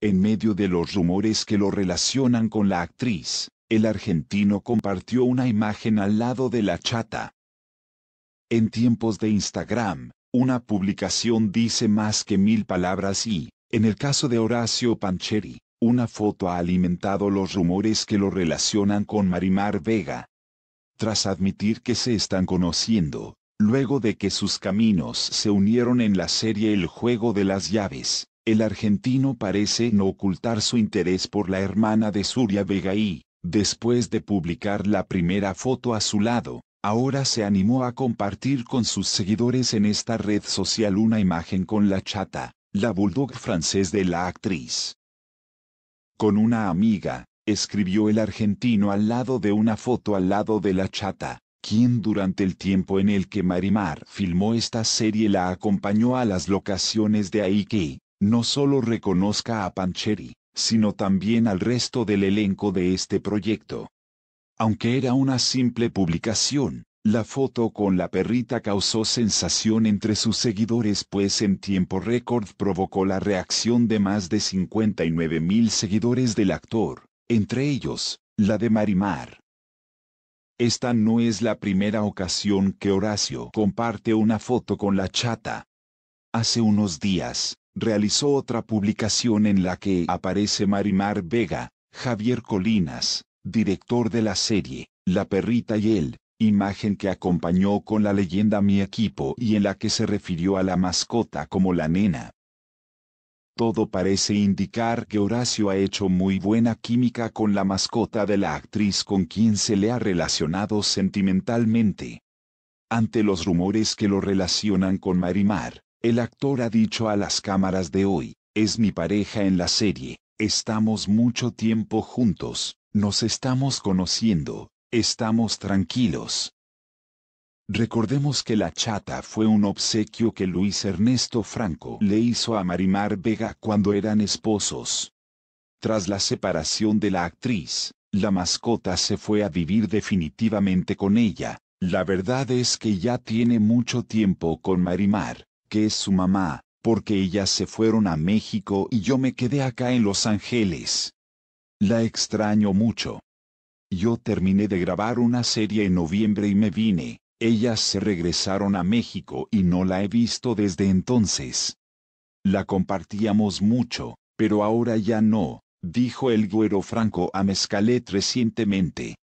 En medio de los rumores que lo relacionan con la actriz, el argentino compartió una imagen al lado de la chata. En tiempos de Instagram, una publicación dice más que mil palabras y, en el caso de Horacio Pancheri, una foto ha alimentado los rumores que lo relacionan con Marimar Vega. Tras admitir que se están conociendo, luego de que sus caminos se unieron en la serie El Juego de las Llaves, el argentino parece no ocultar su interés por la hermana de Surya Vega después de publicar la primera foto a su lado, ahora se animó a compartir con sus seguidores en esta red social una imagen con la chata, la bulldog francés de la actriz. Con una amiga, escribió el argentino al lado de una foto al lado de la chata, quien durante el tiempo en el que Marimar filmó esta serie la acompañó a las locaciones de Aiki, no solo reconozca a Pancheri, sino también al resto del elenco de este proyecto. Aunque era una simple publicación, la foto con la perrita causó sensación entre sus seguidores pues en tiempo récord provocó la reacción de más de 59 mil seguidores del actor, entre ellos, la de Marimar. Esta no es la primera ocasión que Horacio comparte una foto con la chata. Hace unos días, realizó otra publicación en la que aparece Marimar Vega, Javier Colinas, director de la serie, La perrita y él, imagen que acompañó con la leyenda Mi equipo y en la que se refirió a la mascota como la nena. Todo parece indicar que Horacio ha hecho muy buena química con la mascota de la actriz con quien se le ha relacionado sentimentalmente. Ante los rumores que lo relacionan con Marimar, el actor ha dicho a las cámaras de hoy, es mi pareja en la serie, estamos mucho tiempo juntos, nos estamos conociendo, estamos tranquilos. Recordemos que la chata fue un obsequio que Luis Ernesto Franco le hizo a Marimar Vega cuando eran esposos. Tras la separación de la actriz, la mascota se fue a vivir definitivamente con ella. La verdad es que ya tiene mucho tiempo con Marimar que es su mamá, porque ellas se fueron a México y yo me quedé acá en Los Ángeles. La extraño mucho. Yo terminé de grabar una serie en noviembre y me vine, ellas se regresaron a México y no la he visto desde entonces. La compartíamos mucho, pero ahora ya no, dijo el güero Franco a Mezcalet recientemente.